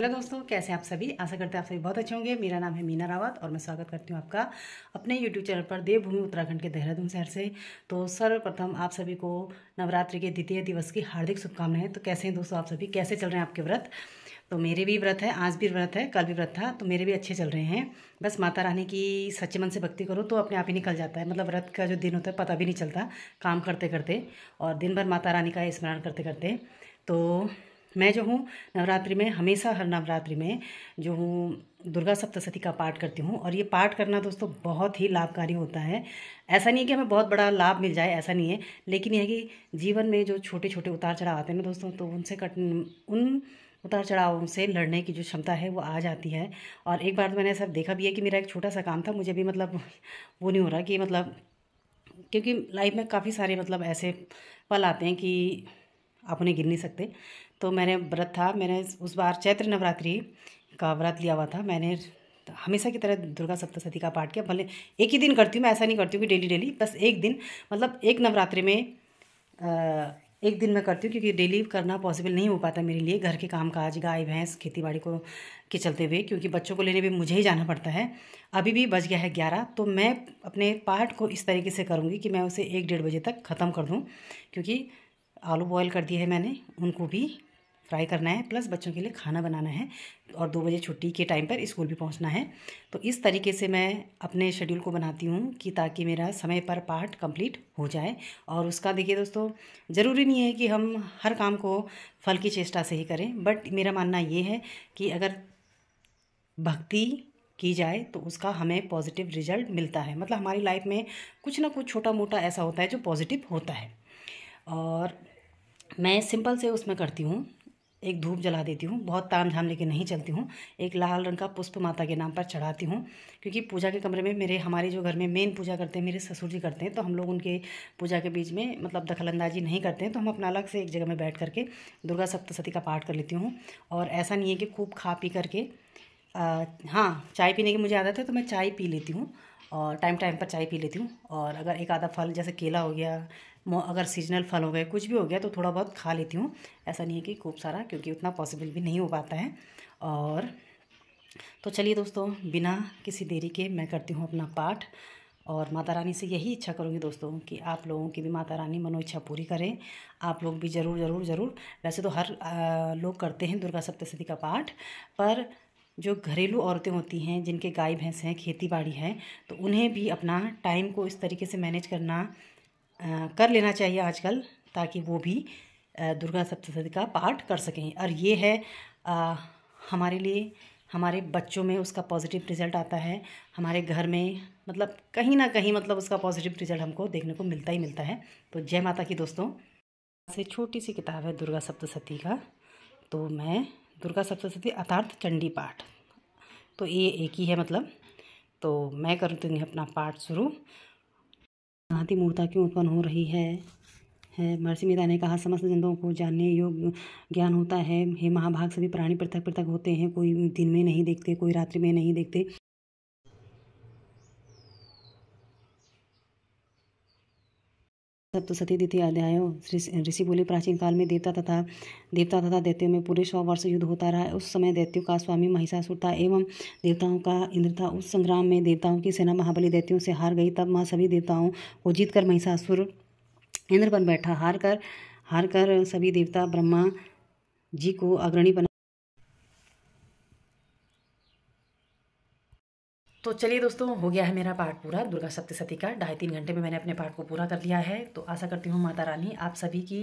hello दोस्तों कैसे आप सभी आशा करते हैं आप सभी बहुत अच्छे होंगे मेरा नाम है मीना रावत और मैं स्वागत करती हूँ आपका अपने यूट्यूब चैनल पर देवभूमि उत्तराखंड के देहरादून शहर से तो सर्वप्रथम आप सभी को नवरात्रि के द्वितीय दिवस की हार्दिक शुभकामनाएं तो कैसे हैं दोस्तों आप सभी कैसे चल रहे हैं आपके व्रत तो मेरे भी व्रत है आज भी व्रत है कल भी व्रत था तो मेरे भी अच्छे चल रहे हैं बस माता रानी की सच्चे मन से भक्ति करो तो अपने आप ही निकल जाता है मतलब व्रत का जो दिन होता है पता भी नहीं चलता काम करते करते और दिन भर माता रानी का स्मरण करते करते तो मैं जो हूँ नवरात्रि में हमेशा हर नवरात्रि में जो हूँ दुर्गा सप्तशती का पाठ करती हूँ और ये पाठ करना दोस्तों बहुत ही लाभकारी होता है ऐसा नहीं है कि हमें बहुत बड़ा लाभ मिल जाए ऐसा नहीं है लेकिन यह है कि जीवन में जो छोटे छोटे उतार चढ़ाव आते हैं ना दोस्तों तो उनसे कट उन उतार चढ़ावों से लड़ने की जो क्षमता है वो आ जाती है और एक बार तो मैंने सब देखा भी है कि मेरा एक छोटा सा काम था मुझे भी मतलब वो नहीं हो रहा कि मतलब क्योंकि लाइफ में काफ़ी सारे मतलब ऐसे पल आते हैं कि आप उन्हें गिन नहीं सकते तो मैंने व्रत था मैंने उस बार चैत्र नवरात्रि का व्रत लिया हुआ था मैंने हमेशा की तरह दुर्गा सप्तशती का पाठ किया भले एक ही दिन करती हूँ मैं ऐसा नहीं करती हूँ कि डेली डेली बस एक दिन मतलब एक नवरात्रि में एक दिन मैं करती हूँ क्योंकि डेली करना पॉसिबल नहीं हो पाता मेरे लिए घर के काम काज गाय भैंस खेती बाड़ी को के चलते हुए क्योंकि बच्चों को लेने भी मुझे ही जाना पड़ता है अभी भी बज गया है ग्यारह तो मैं अपने पाठ को इस तरीके से करूँगी कि मैं उसे एक डेढ़ बजे तक ख़त्म कर दूँ क्योंकि आलू बॉयल कर दिए है मैंने उनको भी फ्राई करना है प्लस बच्चों के लिए खाना बनाना है और दो बजे छुट्टी के टाइम पर स्कूल भी पहुंचना है तो इस तरीके से मैं अपने शेड्यूल को बनाती हूँ कि ताकि मेरा समय पर पाठ कंप्लीट हो जाए और उसका देखिए दोस्तों ज़रूरी नहीं है कि हम हर काम को फल की चेष्टा से ही करें बट मेरा मानना ये है कि अगर भक्ति की जाए तो उसका हमें पॉजिटिव रिजल्ट मिलता है मतलब हमारी लाइफ में कुछ ना कुछ छोटा मोटा ऐसा होता है जो पॉजिटिव होता है और मैं सिंपल से उसमें करती हूँ एक धूप जला देती हूँ बहुत ताम झाम लेके नहीं चलती हूँ एक लाल रंग का पुष्प माता के नाम पर चढ़ाती हूँ क्योंकि पूजा के कमरे में मेरे हमारे जो घर में मेन पूजा करते हैं मेरे ससुर जी करते हैं तो हम लोग उनके पूजा के बीच में मतलब दखलंदाजी नहीं करते हैं तो हम अपना अलग से एक जगह में बैठ करके दुर्गा सप्तशती का पाठ कर लेती हूँ और ऐसा नहीं है कि खूब खा पी करके हाँ चाय पीने की मुझे आदत है तो मैं चाय पी लेती हूँ और टाइम टाइम पर चाय पी लेती हूँ और अगर एक आधा फल जैसे केला हो गया अगर सीजनल फल हो गए कुछ भी हो गया तो थोड़ा बहुत खा लेती हूँ ऐसा नहीं है कि खूब सारा क्योंकि उतना पॉसिबल भी नहीं हो पाता है और तो चलिए दोस्तों बिना किसी देरी के मैं करती हूँ अपना पाठ और माता रानी से यही इच्छा करूँगी दोस्तों कि आप लोगों की भी माता रानी मनोइच्छा पूरी करें आप लोग भी ज़रूर ज़रूर ज़रूर वैसे तो हर आ, लोग करते हैं दुर्गा सप्तशती का पाठ पर जो घरेलू औरतें होती हैं जिनके गाय भैंस हैं खेती बाड़ी है तो उन्हें भी अपना टाइम को इस तरीके से मैनेज करना आ, कर लेना चाहिए आजकल ताकि वो भी आ, दुर्गा सप्तशती का पाठ कर सकें और ये है आ, हमारे लिए हमारे बच्चों में उसका पॉजिटिव रिजल्ट आता है हमारे घर में मतलब कहीं ना कहीं मतलब उसका पॉजिटिव रिजल्ट हमको देखने को मिलता ही मिलता है तो जय माता की दोस्तों से छोटी सी किताब है दुर्गा सप्तशती का तो मैं दुर्गा सप्तशती अर्थार्थ चंडी पाठ तो ये एक ही है मतलब तो मैं करती हूँ अपना पाठ शुरू अनादि मूर्ता क्यों उत्पन्न हो रही है है महर्षि मेधा ने कहा समस्त जनों को जानने योग ज्ञान होता है हे महाभाग सभी प्राणी पृथक पृथक होते हैं कोई दिन में नहीं देखते कोई रात्रि में नहीं देखते तो सती द्वितीय अध्याय ऋषि बोले प्राचीन काल में देवता तथा देवता तथा दैत्यों में पूरे सौ वर्ष युद्ध होता रहा उस समय दैत्यों का स्वामी महिषासुर था एवं देवताओं का इंद्र था उस संग्राम में देवताओं की सेना महाबली दैत्यों से हार गई तब मां सभी देवताओं को जीतकर महिषासुर इंद्र पर बैठा हार कर हार कर सभी देवता ब्रह्मा जी को अग्रणी बना तो चलिए दोस्तों हो गया है मेरा पाठ पूरा दुर्गा सप्तशती का ढाई तीन घंटे में मैंने अपने पाठ को पूरा कर लिया है तो आशा करती हूँ माता रानी आप सभी की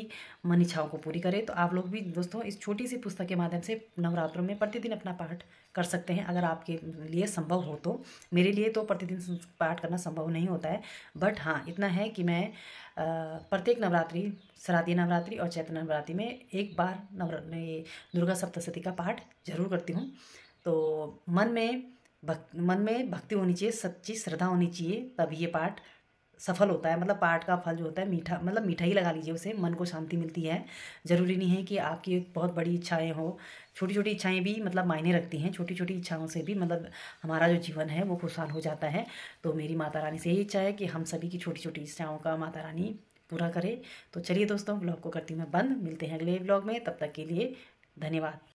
मन इच्छाओं को पूरी करें तो आप लोग भी दोस्तों इस छोटी सी पुस्तक के माध्यम से नवरात्रों में प्रतिदिन अपना पाठ कर सकते हैं अगर आपके लिए संभव हो तो मेरे लिए तो प्रतिदिन पाठ करना संभव नहीं होता है बट हाँ इतना है कि मैं प्रत्येक नवरात्रि शरादीय नवरात्रि और चैत्र नवरात्रि में एक बार नवरा दुर्गा सप्तशती का पाठ जरूर करती हूँ तो मन में भक्त मन में भक्ति होनी चाहिए सच्ची श्रद्धा होनी चाहिए तभी ये पाठ सफल होता है मतलब पाठ का फल जो होता है मीठा मतलब मीठा ही लगा लीजिए उसे मन को शांति मिलती है ज़रूरी नहीं है कि आपकी बहुत बड़ी इच्छाएं हो छोटी छोटी इच्छाएं भी मतलब मायने रखती हैं छोटी छोटी इच्छाओं से भी मतलब हमारा जो जीवन है वो खुशहाल हो जाता है तो मेरी माता रानी से यही इच्छा है कि हम सभी की छोटी छोटी इच्छाओं का माता रानी पूरा करे तो चलिए दोस्तों ब्लॉग को करती हूँ मैं बंद मिलते हैं अगले ब्लॉग में तब तक के लिए धन्यवाद